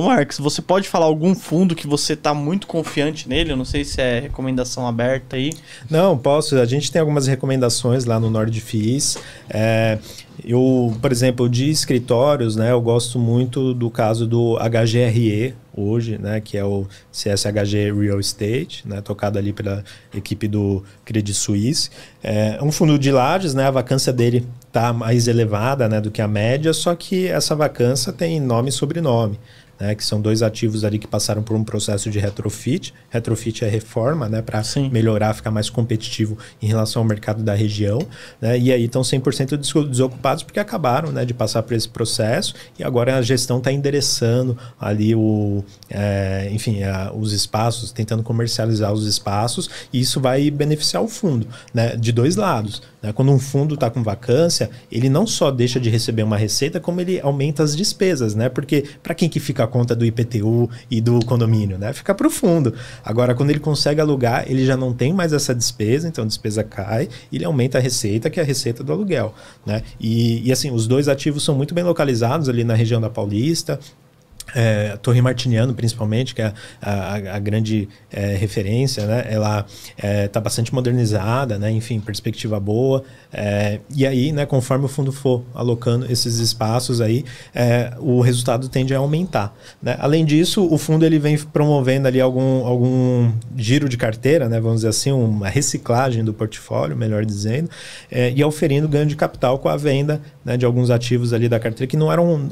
Marcos, você pode falar algum fundo que você está muito confiante nele? Eu não sei se é recomendação aberta aí. Não, posso. A gente tem algumas recomendações lá no Nordfis. É, eu, por exemplo, de escritórios, né, eu gosto muito do caso do HGRE hoje, né, que é o CSHG Real Estate, né, tocado ali pela equipe do Credit Suisse. É um fundo de lajes, né, a vacância dele está mais elevada né, do que a média, só que essa vacância tem nome e sobrenome né, que são dois ativos ali que passaram por um processo de retrofit. Retrofit é reforma, né, para melhorar, ficar mais competitivo em relação ao mercado da região, né? E aí estão 100% desocupados porque acabaram, né, de passar por esse processo e agora a gestão está endereçando ali o, é, enfim, a, os espaços, tentando comercializar os espaços e isso vai beneficiar o fundo, né, de dois lados. Né? Quando um fundo está com vacância, ele não só deixa de receber uma receita, como ele aumenta as despesas, né? Porque para quem que fica conta do IPTU e do condomínio, né? Fica profundo. Agora, quando ele consegue alugar, ele já não tem mais essa despesa, então a despesa cai, e ele aumenta a receita, que é a receita do aluguel, né? E, e assim, os dois ativos são muito bem localizados ali na região da Paulista, é, Torre Martiniano, principalmente, que é a, a, a grande é, referência, né? Ela está é, tá bastante modernizada, né? Enfim, perspectiva boa. É, e aí, né, conforme o fundo for alocando esses espaços aí, é, o resultado tende a aumentar. Né? Além disso, o fundo ele vem promovendo ali algum, algum giro de carteira, né? Vamos dizer assim, uma reciclagem do portfólio, melhor dizendo, é, e oferindo ganho de capital com a venda né, de alguns ativos ali da carteira que não eram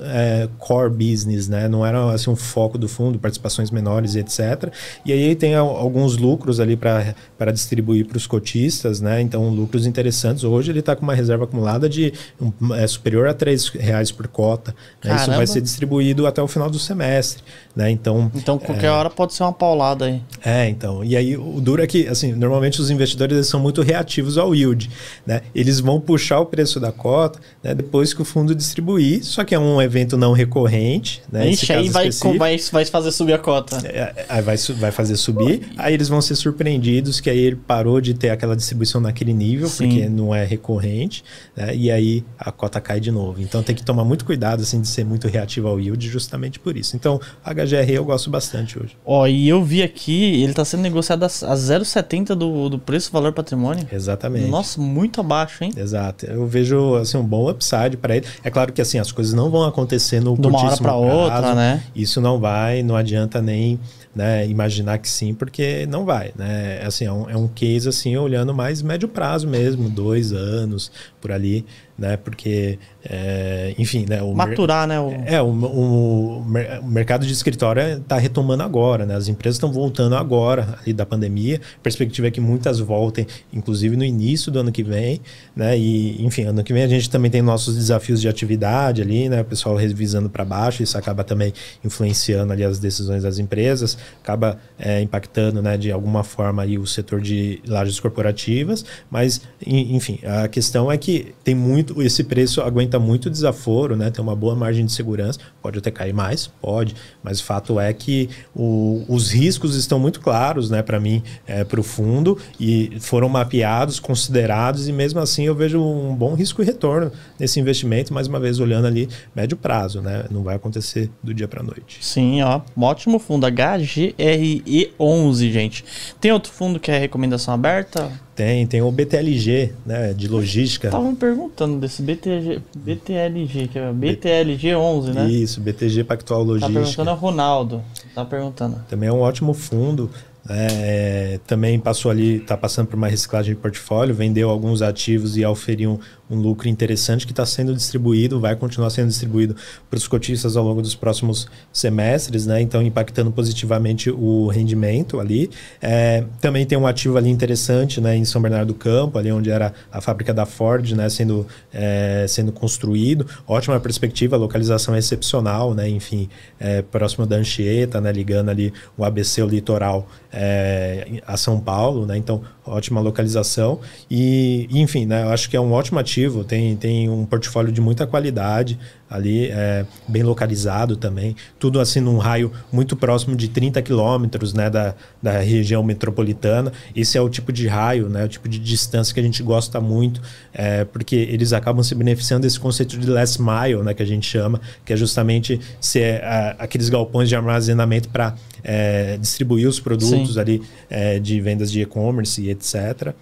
core business, né? Não não era assim um foco do fundo, participações menores e etc. E aí tem alguns lucros ali para distribuir para os cotistas, né? Então, lucros interessantes. Hoje ele está com uma reserva acumulada de um, é, superior a 3 reais por cota. Né? Isso vai ser distribuído até o final do semestre, né? Então, então qualquer é... hora pode ser uma paulada aí. É, então. E aí o duro é que, assim, normalmente os investidores são muito reativos ao yield, né? Eles vão puxar o preço da cota né, depois que o fundo distribuir, só que é um evento não recorrente, né? Ixi, Exatamente, aí vai, vai, vai fazer subir a cota. É, é aí vai, vai fazer subir, aí eles vão ser surpreendidos que aí ele parou de ter aquela distribuição naquele nível, Sim. porque não é recorrente, né? e aí a cota cai de novo. Então tem que tomar muito cuidado assim, de ser muito reativo ao yield justamente por isso. Então, HGR eu gosto bastante hoje. Ó, e eu vi aqui, ele está sendo negociado a, a 0,70 do, do preço valor patrimônio. Exatamente. Nossa, muito abaixo, hein? Exato. Eu vejo assim, um bom upside para ele. É claro que assim, as coisas não vão acontecer no de uma hora para outra, prazo, né? né? Isso não vai, não adianta nem né, imaginar que sim, porque não vai, né? É assim, é um, é um case assim, olhando mais médio prazo mesmo, dois anos, por ali né? Porque, é, enfim, né? O Maturar, né? O... É, o, o, o, mercado de escritório está retomando agora, né? As empresas estão voltando agora ali da pandemia. A perspectiva é que muitas voltem, inclusive no início do ano que vem, né? E, enfim, ano que vem a gente também tem nossos desafios de atividade ali, né? O pessoal revisando para baixo, isso acaba também influenciando ali as decisões das empresas, acaba é, impactando, né? De alguma forma ali o setor de lajes corporativas, mas, enfim, a questão é que tem muito muito, esse preço aguenta muito desaforo, né? Tem uma boa margem de segurança, pode até cair mais, pode, mas o fato é que o, os riscos estão muito claros, né, para mim, é, para o fundo e foram mapeados, considerados e mesmo assim eu vejo um bom risco e retorno nesse investimento. Mais uma vez olhando ali médio prazo, né? Não vai acontecer do dia para noite. Sim, ó, ótimo fundo HGRE11, gente. Tem outro fundo que é recomendação aberta? Tem, tem o BTLG, né, de logística. Estavam perguntando desse BTG, BTLG, que é BTLG 11, né? Isso, BTG Pactual Logística. Tá perguntando ao Ronaldo, tá perguntando. Também é um ótimo fundo, é, também passou ali, está passando por uma reciclagem de portfólio, vendeu alguns ativos e auferiu um lucro interessante que está sendo distribuído, vai continuar sendo distribuído para os cotistas ao longo dos próximos semestres, né? Então impactando positivamente o rendimento ali. É, também tem um ativo ali interessante, né, em São Bernardo do Campo, ali onde era a fábrica da Ford, né, sendo é, sendo construído. Ótima perspectiva, localização excepcional, né? Enfim, é, próximo da Anchieta, né? Ligando ali o ABC, o litoral é, a São Paulo, né? Então ótima localização e enfim, né? Eu acho que é um ótimo ativo tem, tem um portfólio de muita qualidade ali, é, bem localizado também. Tudo assim num raio muito próximo de 30 quilômetros né, da, da região metropolitana. Esse é o tipo de raio, né, o tipo de distância que a gente gosta muito, é, porque eles acabam se beneficiando desse conceito de last mile, né, que a gente chama, que é justamente ser a, é, aqueles galpões de armazenamento para é, distribuir os produtos Sim. ali é, de vendas de e-commerce e etc.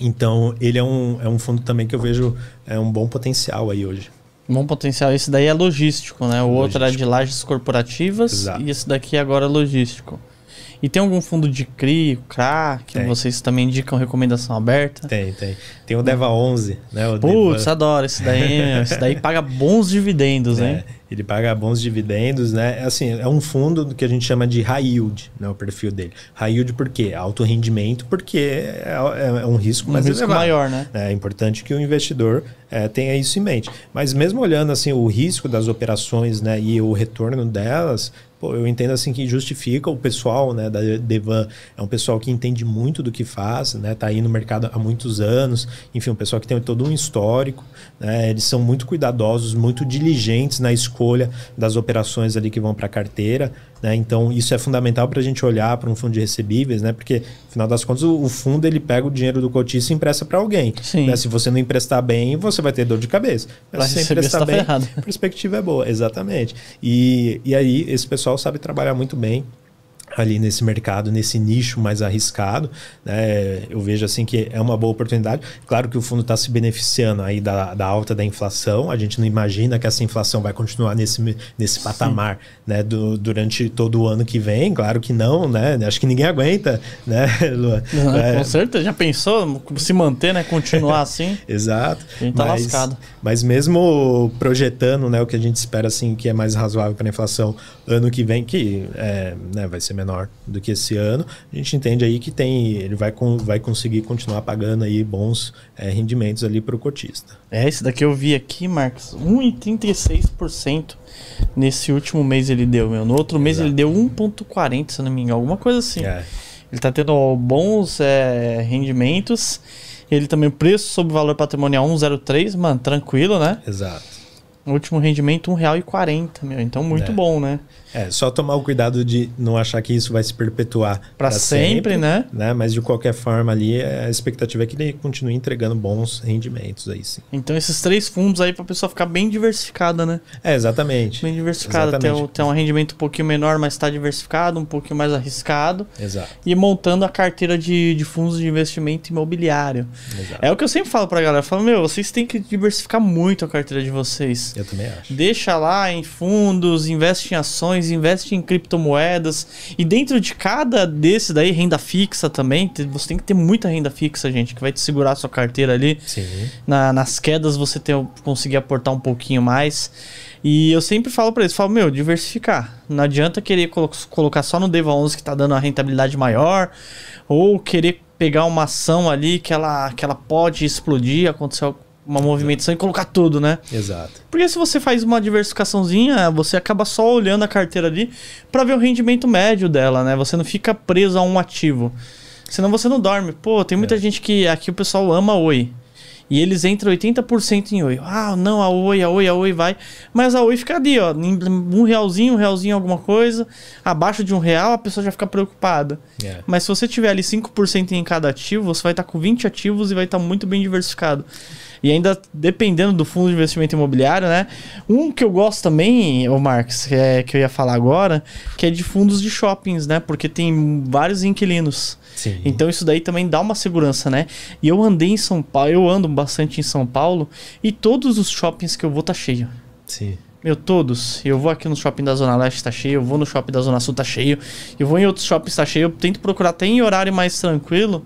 Então, ele é um, é um fundo também que eu vejo é um bom potencial aí hoje. Bom potencial. Esse daí é logístico, né? O é logístico. outro era de lajes corporativas Exato. e esse daqui é agora é logístico. E tem algum fundo de CRI, CRA, que tem. vocês também indicam recomendação aberta? Tem, tem. Tem o Deva 11, né? O Putz, Deva... adoro esse daí. esse daí paga bons dividendos, hein? É, ele paga bons dividendos, né? É assim, é um fundo que a gente chama de high yield, né? O perfil dele. High yield por quê? Alto rendimento, porque é, é, é um risco um risco elevado. maior, né? É importante que o investidor é, tenha isso em mente. Mas mesmo olhando, assim, o risco das operações, né? E o retorno delas, Pô, eu entendo assim que justifica o pessoal, né, da Devan, é um pessoal que entende muito do que faz, né, tá aí no mercado há muitos anos, enfim, um pessoal que tem todo um histórico, né, eles são muito cuidadosos, muito diligentes na escolha das operações ali que vão para a carteira, né, então isso é fundamental para a gente olhar para um fundo de recebíveis, né, porque afinal das contas o, o fundo ele pega o dinheiro do cotista e empresta para alguém, né, se você não emprestar bem, você vai ter dor de cabeça, mas se você emprestar tá bem, a perspectiva é boa, exatamente, e, e aí esse pessoal pessoal sabe trabalhar muito bem ali nesse mercado, nesse nicho mais arriscado, né? eu vejo assim que é uma boa oportunidade. Claro que o fundo está se beneficiando aí da, da, alta da inflação, a gente não imagina que essa inflação vai continuar nesse, nesse patamar né? Do, durante todo o ano que vem, claro que não, né? acho que ninguém aguenta, né, Luan? Não, é... Com certeza, já pensou se manter, né? continuar assim? Exato. A gente tá mas, lascado. Mas mesmo projetando né, o que a gente espera assim, que é mais razoável para a inflação ano que vem, que é, né, vai ser menor do que esse ano. A gente entende aí que tem, ele vai, com, vai conseguir continuar pagando aí bons é, rendimentos ali para o cotista. É, esse daqui eu vi aqui, Marcos, 1,36% nesse último mês ele deu, meu. No outro Exato. mês ele deu 1,40, se não me engano, alguma coisa assim. É. Ele está tendo bons é, rendimentos. Ele também, preço sobre valor patrimonial 1,03, mano, tranquilo, né? Exato. No último rendimento, R$1,40, meu. Então, muito é. bom, né? É, só tomar o cuidado de não achar que isso vai se perpetuar para sempre, sempre, né? né? Mas, de qualquer forma, ali, é, a expectativa é que ele continue entregando bons rendimentos aí, sim. Então, esses três fundos aí, para a pessoa ficar bem diversificada, né? É, exatamente. Bem diversificada. Ter, ter um rendimento um pouquinho menor, mas está diversificado, um pouquinho mais arriscado. Exato. E montando a carteira de, de fundos de investimento imobiliário. Exato. É o que eu sempre falo para a galera. Eu falo, meu, vocês têm que diversificar muito a carteira de vocês. Eu também acho. Deixa lá em fundos, investe em ações, investe em criptomoedas. E dentro de cada desse daí, renda fixa também. Você tem que ter muita renda fixa, gente, que vai te segurar a sua carteira ali. Sim. Na, nas quedas você ter, conseguir aportar um pouquinho mais. E eu sempre falo para eles, falo, meu, diversificar. Não adianta querer colo colocar só no Deva 11 que tá dando a rentabilidade maior, ou querer pegar uma ação ali que ela, que ela pode explodir, acontecer uma movimentação Exato. e colocar tudo, né? Exato. Porque se você faz uma diversificaçãozinha, você acaba só olhando a carteira ali para ver o rendimento médio dela, né? Você não fica preso a um ativo. Senão você não dorme. Pô, tem muita é. gente que aqui o pessoal ama oi. E eles entram 80% em oi. Ah, não, a oi, a oi, a oi vai. Mas a oi fica ali, ó. Um realzinho, um realzinho, alguma coisa. Abaixo de um real, a pessoa já fica preocupada. Yeah. É. Mas se você tiver ali 5% em cada ativo, você vai estar tá com 20 ativos e vai estar tá muito bem diversificado. E ainda dependendo do fundo de investimento imobiliário, né? Um que eu gosto também, o Marcos, que, é, que eu ia falar agora, que é de fundos de shoppings, né? Porque tem vários inquilinos. Sim. Então isso daí também dá uma segurança, né? E eu andei em São Paulo, eu ando bastante em São Paulo e todos os shoppings que eu vou tá cheio. Sim. Meu, todos. Eu vou aqui no shopping da Zona Leste, tá cheio. Eu vou no shopping da Zona Sul, tá cheio. Eu vou em outros shoppings, tá cheio. Eu tento procurar até em horário mais tranquilo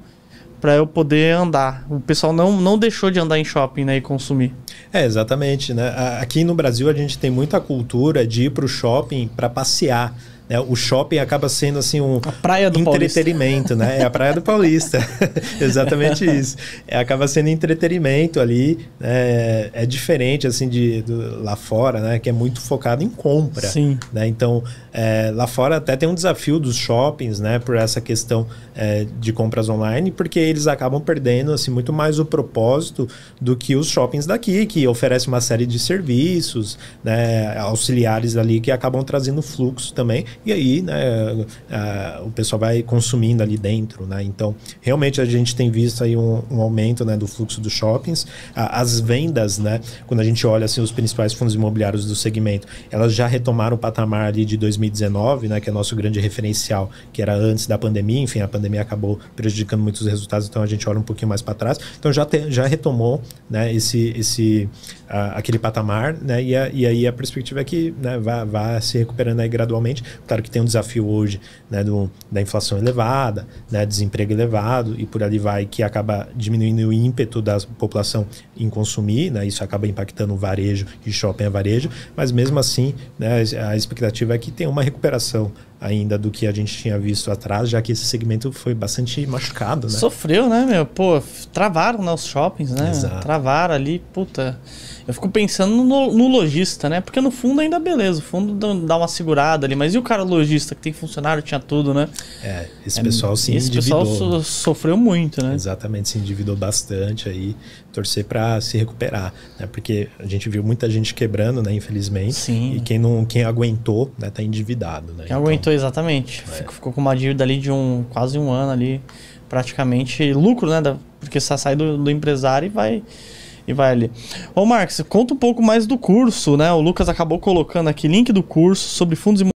para eu poder andar. O pessoal não, não deixou de andar em shopping né, e consumir. É, exatamente. Né? Aqui no Brasil a gente tem muita cultura de ir para o shopping para passear né? O shopping acaba sendo assim um a praia do entretenimento, Paulista. né? É a praia do Paulista, exatamente isso. É, acaba sendo entretenimento ali, né? é diferente assim de do, lá fora, né? Que é muito focado em compra, Sim. né? Então é, lá fora até tem um desafio dos shoppings, né? Por essa questão é, de compras online, porque eles acabam perdendo assim muito mais o propósito do que os shoppings daqui, que oferece uma série de serviços, né? Auxiliares ali que acabam trazendo fluxo também e aí, né, o pessoal vai consumindo ali dentro, né? Então, realmente a gente tem visto aí um, um aumento, né, do fluxo dos shoppings. as vendas, né, quando a gente olha assim os principais fundos imobiliários do segmento, elas já retomaram o patamar ali de 2019, né, que é nosso grande referencial, que era antes da pandemia. Enfim, a pandemia acabou prejudicando muitos resultados, então a gente olha um pouquinho mais para trás. Então já te, já retomou, né, esse esse aquele patamar, né? E, a, e aí a perspectiva é que né, vá, vá se recuperando aí gradualmente Claro que tem um desafio hoje né, do, da inflação elevada, né, desemprego elevado e por ali vai, que acaba diminuindo o ímpeto da população em consumir, né, isso acaba impactando o varejo, e shopping a é varejo, mas mesmo assim né, a expectativa é que tenha uma recuperação ainda do que a gente tinha visto atrás, já que esse segmento foi bastante machucado, né? Sofreu, né, meu? Pô, travaram né, os shoppings, né? Exato. Travaram ali, puta. Eu fico pensando no, no lojista, né? Porque no fundo ainda beleza, o fundo dá uma segurada ali, mas e o cara lojista que tem funcionário, tinha tudo, né? É, esse é, pessoal se esse endividou. Esse pessoal so, sofreu muito, né? Exatamente, se endividou bastante aí, torcer para se recuperar, né? Porque a gente viu muita gente quebrando, né, infelizmente. Sim. E quem não, quem aguentou, né, tá endividado, né? Quem então, aguentou exatamente. É. Ficou, ficou, com uma dívida ali de um quase um ano ali, praticamente lucro, né? Da, porque você sai do, do empresário e vai e vai ali. Ô, Marcos, conta um pouco mais do curso, né? O Lucas acabou colocando aqui link do curso sobre fundos imobiliários.